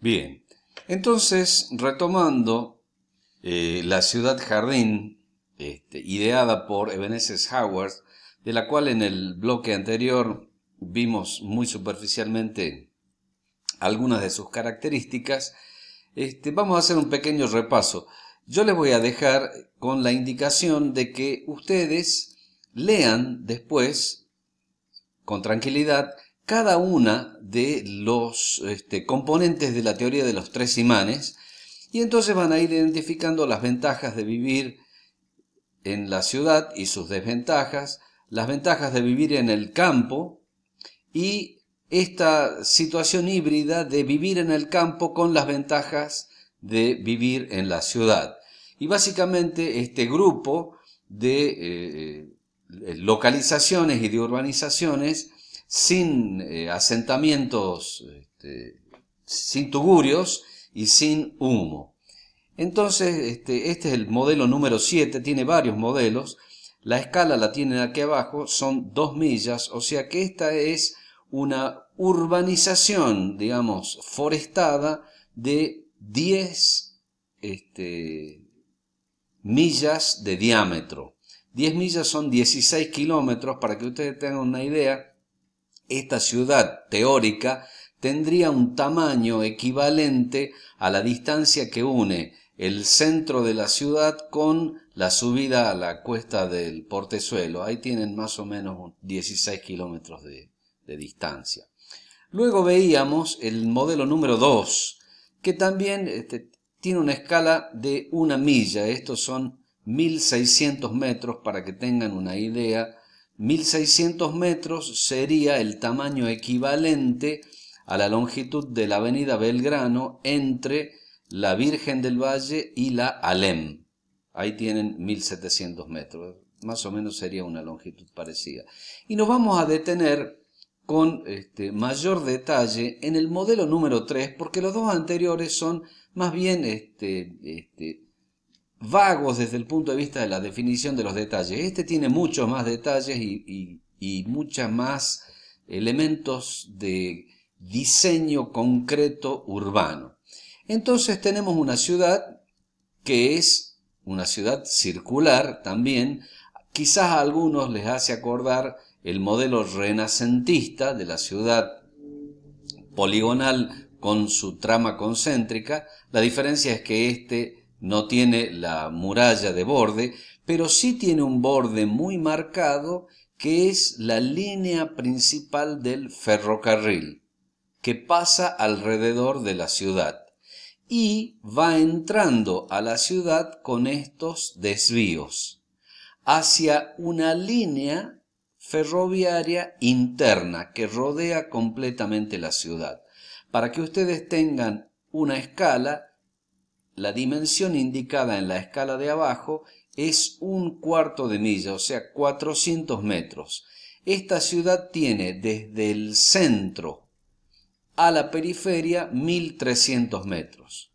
Bien, entonces retomando eh, la ciudad jardín, este, ideada por Ebenezer Howard, de la cual en el bloque anterior vimos muy superficialmente algunas de sus características, este, vamos a hacer un pequeño repaso. Yo les voy a dejar con la indicación de que ustedes lean después, con tranquilidad, cada una de los este, componentes de la teoría de los tres imanes y entonces van a ir identificando las ventajas de vivir en la ciudad y sus desventajas, las ventajas de vivir en el campo y esta situación híbrida de vivir en el campo con las ventajas de vivir en la ciudad. Y básicamente este grupo de eh, eh, localizaciones y de urbanizaciones sin eh, asentamientos, este, sin tugurios y sin humo. Entonces, este, este es el modelo número 7, tiene varios modelos. La escala la tienen aquí abajo, son dos millas, o sea que esta es una urbanización, digamos, forestada de 10 este, millas de diámetro. 10 millas son 16 kilómetros, para que ustedes tengan una idea, esta ciudad teórica tendría un tamaño equivalente a la distancia que une el centro de la ciudad con la subida a la cuesta del portezuelo. Ahí tienen más o menos 16 kilómetros de, distancia. Luego veíamos el modelo número 2, que también este, tiene una escala de una milla. Estos son 1600 metros para que tengan una idea 1600 metros sería el tamaño equivalente a la longitud de la avenida Belgrano entre la Virgen del Valle y la Alem. Ahí tienen 1700 metros, más o menos sería una longitud parecida. Y nos vamos a detener con este, mayor detalle en el modelo número 3, porque los dos anteriores son más bien este, este, vagos desde el punto de vista de la definición de los detalles. Este tiene muchos más detalles y, muchos más elementos de diseño concreto urbano. Entonces tenemos una ciudad que es una ciudad circular también. Quizás a algunos les hace acordar el modelo renacentista de la ciudad poligonal con su trama concéntrica. La diferencia es que este no tiene la muralla de borde, pero sí tiene un borde muy marcado que es la línea principal del ferrocarril, que pasa alrededor de la ciudad y va entrando a la ciudad con estos desvíos hacia una línea ferroviaria interna que rodea completamente la ciudad. Para que ustedes tengan una escala, la dimensión indicada en la escala de abajo es un cuarto de milla, o sea, 400 metros. Esta ciudad tiene desde el centro a la periferia 1300 metros.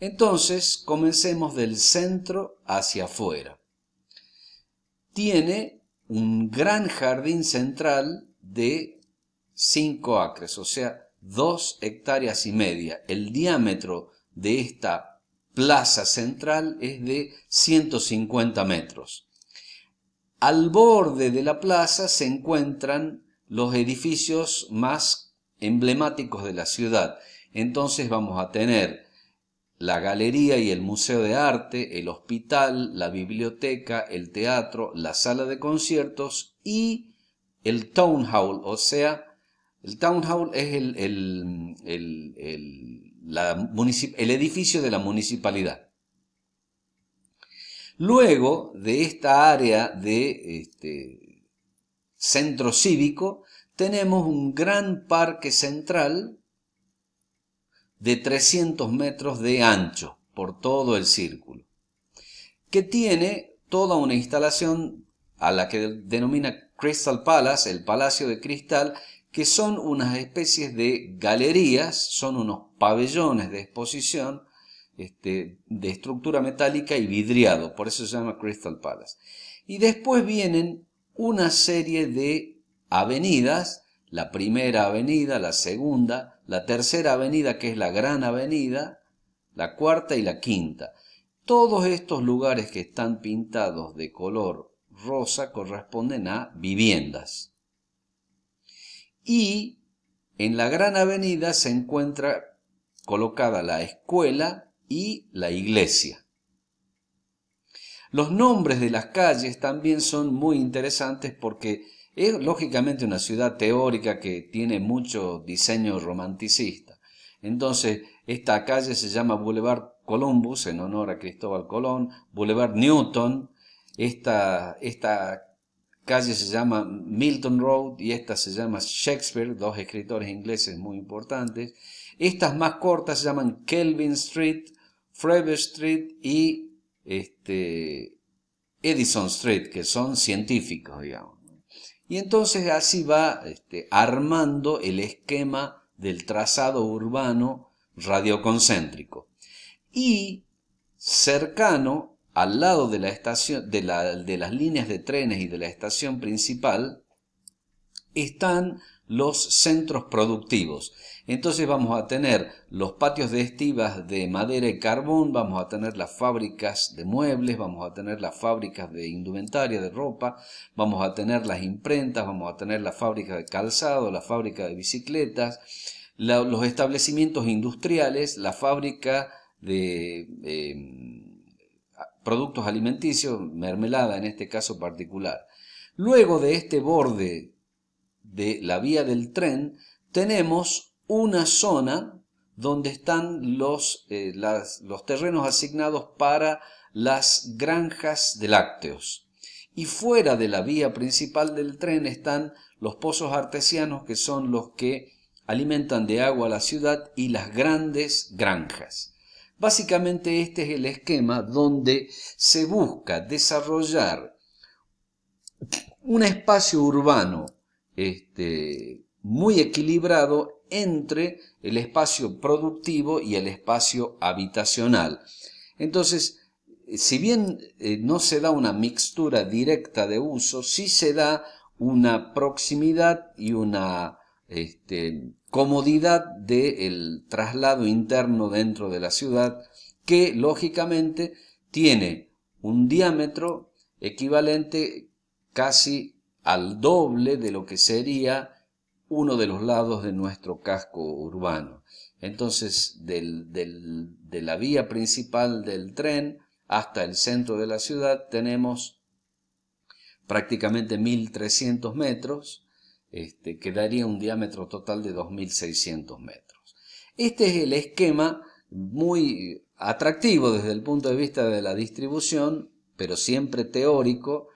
Entonces, comencemos del centro hacia afuera. Tiene un gran jardín central de 5 acres, o sea, 2 hectáreas y media. El diámetro de esta plaza central es de 150 metros. Al borde de la plaza se encuentran los edificios más emblemáticos de la ciudad. Entonces vamos a tener la galería y el museo de arte, el hospital, la biblioteca, el teatro, la sala de conciertos y el town hall, o sea, el town hall es el, el, el, el el edificio de la municipalidad. Luego de esta área de este, centro cívico, tenemos un gran parque central de 300 metros de ancho por todo el círculo, que tiene toda una instalación a la que denomina Crystal Palace, el Palacio de Cristal, que son unas especies de galerías, son unos pabellones de exposición este, de estructura metálica y vidriado, por eso se llama Crystal Palace. Y después vienen una serie de avenidas, la primera avenida, la segunda, la tercera avenida que es la Gran Avenida, la cuarta y la quinta. Todos estos lugares que están pintados de color rosa corresponden a viviendas y en la gran avenida se encuentra colocada la escuela y la iglesia. Los nombres de las calles también son muy interesantes porque es lógicamente una ciudad teórica que tiene mucho diseño romanticista. Entonces, esta calle se llama Boulevard Columbus en honor a Cristóbal Colón, Boulevard Newton, esta, esta calle se llama Milton Road y esta se llama Shakespeare, dos escritores ingleses muy importantes. Estas más cortas se llaman Kelvin Street, Freber Street y este, Edison Street, que son científicos, digamos. Y entonces así va este, armando el esquema del trazado urbano radioconcéntrico. Y cercano al lado de la estación, de, las líneas de trenes y de la estación principal, están los centros productivos. Entonces vamos a tener los patios de estivas de madera y carbón, vamos a tener las fábricas de muebles, vamos a tener las fábricas de indumentaria, de ropa, vamos a tener las imprentas, vamos a tener la fábrica de calzado, la fábrica de bicicletas, los establecimientos industriales, la fábrica de... Eh, productos alimenticios, mermelada en este caso particular. Luego de este borde de la vía del tren, tenemos una zona donde están los, eh, los terrenos asignados para las granjas de lácteos. Y fuera de la vía principal del tren están los pozos artesianos que son los que alimentan de agua la ciudad y las grandes granjas. Básicamente este es el esquema donde se busca desarrollar un espacio urbano este, muy equilibrado entre el espacio productivo y el espacio habitacional. Entonces, si bien eh, no se da una mixtura directa de uso, sí se da una proximidad y una este, comodidad del traslado interno dentro de la ciudad que lógicamente tiene un diámetro equivalente casi al doble de lo que sería uno de los lados de nuestro casco urbano. Entonces, de la vía principal del tren hasta el centro de la ciudad tenemos prácticamente 1300 metros este, que daría un diámetro total de 2.600 metros. Este es el esquema muy atractivo desde el punto de vista de la distribución, pero siempre teórico,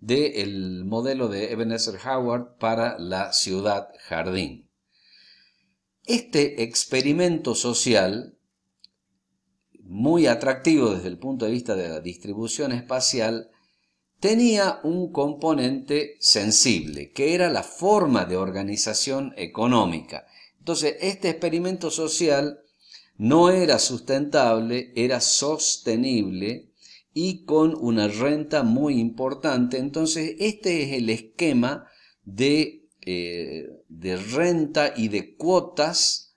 del modelo de Ebenezer Howard para la ciudad jardín. Este experimento social, muy atractivo desde el punto de vista de la distribución espacial, tenía un componente sensible, que era la forma de organización económica. Entonces, este experimento social no era sustentable, era sostenible y con una renta muy importante. Entonces, este es el esquema de, eh, de renta y de cuotas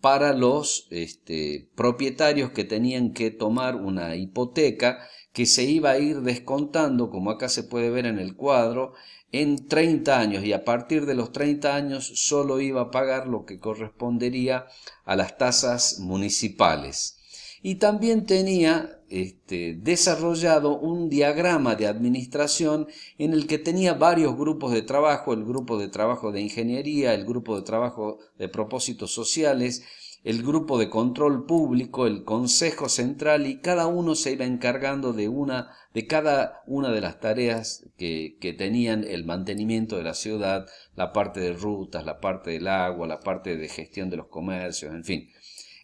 para los este, propietarios que tenían que tomar una hipoteca que se iba a ir descontando, como acá se puede ver en el cuadro, en 30 años y a partir de los 30 años solo iba a pagar lo que correspondería a las tasas municipales. Y también tenía este, desarrollado un diagrama de administración en el que tenía varios grupos de trabajo, el grupo de trabajo de ingeniería, el grupo de trabajo de propósitos sociales, el grupo de control público, el Consejo Central y cada uno se iba encargando de una de cada una de las tareas que, que tenían el mantenimiento de la ciudad, la parte de rutas, la parte del agua, la parte de gestión de los comercios, en fin.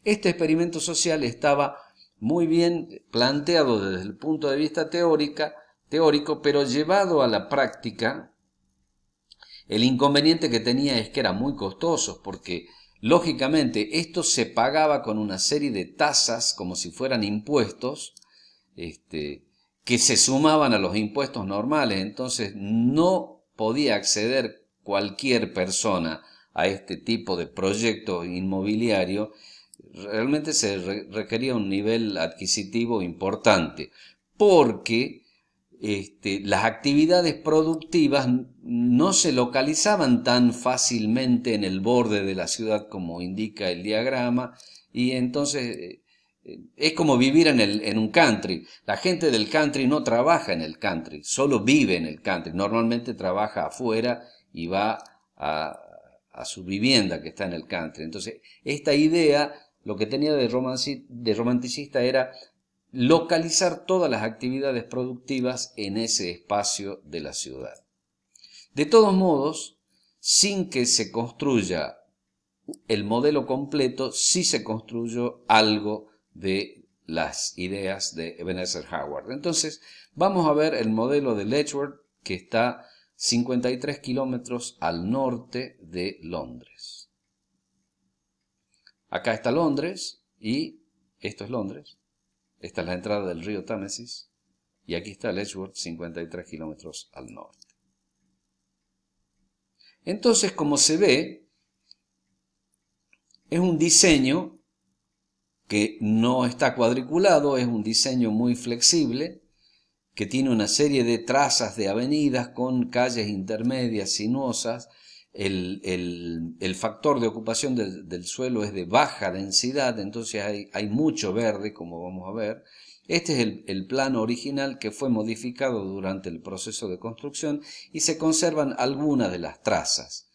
Este experimento social estaba muy bien planteado desde el punto de vista teórica, teórico, pero llevado a la práctica, el inconveniente que tenía es que era muy costoso porque Lógicamente, esto se pagaba con una serie de tasas, como si fueran impuestos, este, que se sumaban a los impuestos normales. Entonces, no podía acceder cualquier persona a este tipo de proyecto inmobiliario. Realmente se requería un nivel adquisitivo importante, porque este, las actividades productivas no se localizaban tan fácilmente en el borde de la ciudad como indica el diagrama y entonces eh, eh, es como vivir en, el, en, un country. La gente del country no trabaja en el country, solo vive en el country. Normalmente trabaja afuera y va a, a su vivienda que está en el country. Entonces, esta idea, lo que tenía de, de romanticista era localizar todas las actividades productivas en ese espacio de la ciudad. De todos modos, sin que se construya el modelo completo, sí se construyó algo de las ideas de Ebenezer Howard. Entonces, vamos a ver el modelo de Letchworth que está 53 kilómetros al norte de Londres. Acá está Londres y esto es Londres. Esta es la entrada del río Támesis y aquí está el Edgeworth, 53 kilómetros al norte. Entonces, como se ve, es un diseño que no está cuadriculado, es un diseño muy flexible, que tiene una serie de trazas de avenidas con calles intermedias sinuosas, el, factor de ocupación del, suelo es de baja densidad, entonces hay, mucho verde, como vamos a ver. Este es el, el plano original que fue modificado durante el proceso de construcción y se conservan algunas de las trazas.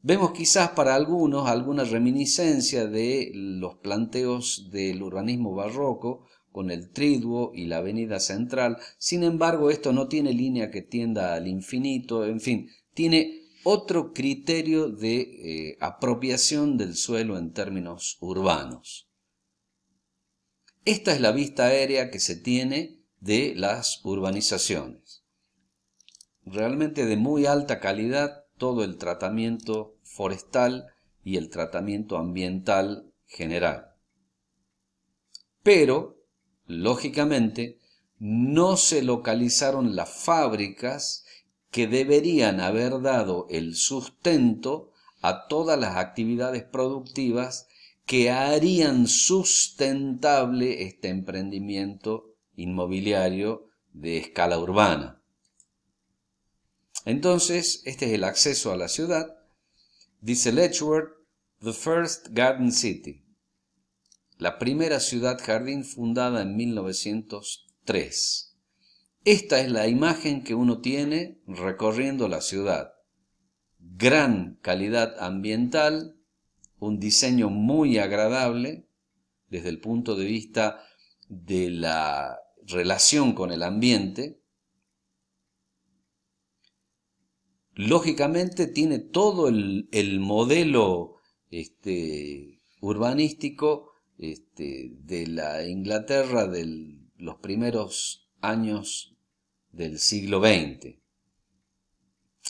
Vemos quizás para algunos alguna reminiscencia de los planteos del urbanismo barroco con el triduo y la avenida central, sin embargo esto no tiene línea que tienda al infinito, en fin, tiene otro criterio de eh, apropiación del suelo en términos urbanos. Esta es la vista aérea que se tiene de las urbanizaciones. Realmente de muy alta calidad todo el tratamiento forestal y el tratamiento ambiental general. Pero, lógicamente, no se localizaron las fábricas que deberían haber dado el sustento a todas las actividades productivas que harían sustentable este emprendimiento inmobiliario de escala urbana. Entonces, este es el acceso a la ciudad. Dice Letchworth, The First Garden City, la primera ciudad jardín fundada en 1903. Esta es la imagen que uno tiene recorriendo la ciudad. Gran calidad ambiental, un diseño muy agradable desde el punto de vista de la relación con el ambiente. Lógicamente tiene todo el, modelo este, urbanístico este, de la Inglaterra de los primeros años del siglo XX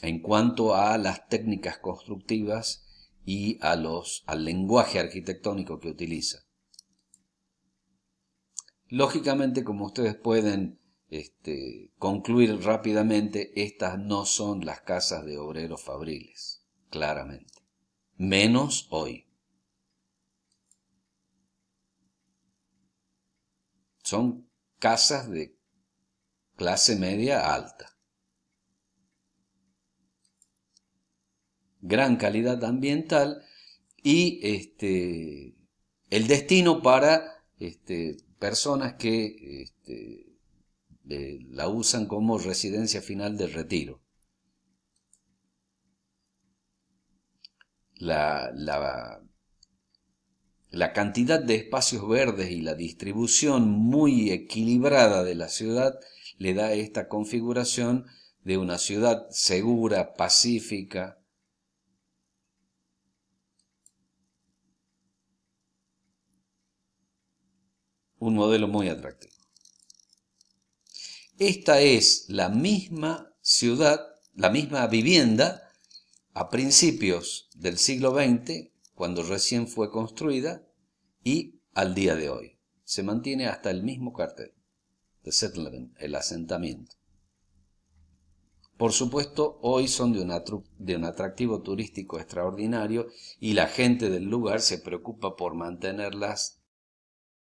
en cuanto a las técnicas constructivas y a los, al lenguaje arquitectónico que utiliza. Lógicamente, como ustedes pueden este, concluir rápidamente, estas no son las casas de obreros fabriles, claramente. Menos hoy. Son casas de clase media alta. Gran calidad ambiental y este, el destino para este, personas que este, eh, la usan como residencia final de retiro. la cantidad de espacios verdes y la distribución muy equilibrada de la ciudad le da esta configuración de una ciudad segura, pacífica. Un modelo muy atractivo. Esta es la misma ciudad, la misma vivienda a principios del siglo XX, cuando recién fue construida, y al día de hoy. Se mantiene hasta el mismo cartel el asentamiento. Por supuesto, hoy son de de un atractivo turístico extraordinario y la gente del lugar se preocupa por mantenerlas